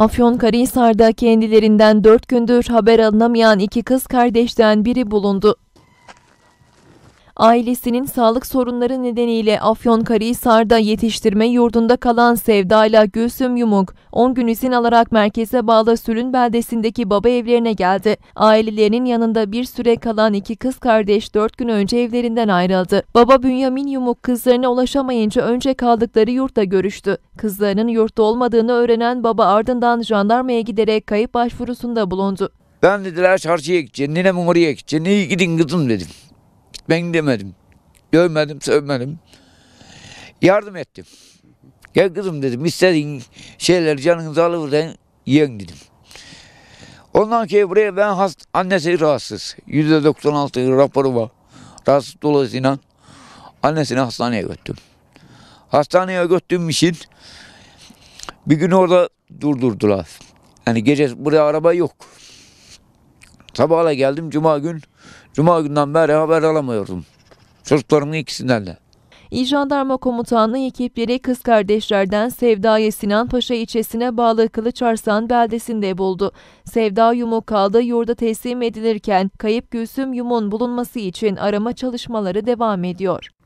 Afyonkarahisar'da kendilerinden dört gündür haber alınamayan iki kız kardeşten biri bulundu. Ailesinin sağlık sorunları nedeniyle Afyonkarahisar'da yetiştirme yurdunda kalan Sevda ile Gülsüm Yumuk, 10 gün izin alarak merkeze bağlı Sülün beldesindeki baba evlerine geldi. Ailelerinin yanında bir süre kalan iki kız kardeş 4 gün önce evlerinden ayrıldı. Baba Bünyamin Yumuk kızlarına ulaşamayınca önce kaldıkları yurtta görüştü. Kızlarının yurtta olmadığını öğrenen baba ardından jandarmaya giderek kayıp başvurusunda bulundu. Ben dediler şarjı gideceğim, ninemin oraya gideceğim, niye gidin kızım dedim ben demedim. Dövmedim, sövmedim. Yardım ettim. Gel kızım dedim, istediğin şeyler canınızı alır yiyin dedim. Ondan ki buraya ben hast, annesi rahatsız. yüzde %96 raporu var. Rahatsız dolayısıyla annesini hastaneye götürdüm. Hastaneye götürdüğüm için bir gün orada durdurdular. Yani gece burada araba yok. Sabahla geldim cuma gün. Cuma günden beri haber alamıyordum. Çocuklarımın ikisinden de. İl Jandarma Komutanlığı ekipleri kız kardeşlerden Sevda'yı Sinan Paşa ilçesine bağlı Kılıçarslan beldesinde buldu. Sevda Yumuk kaldı yurda teslim edilirken kayıp Gülsüm Yum'un bulunması için arama çalışmaları devam ediyor.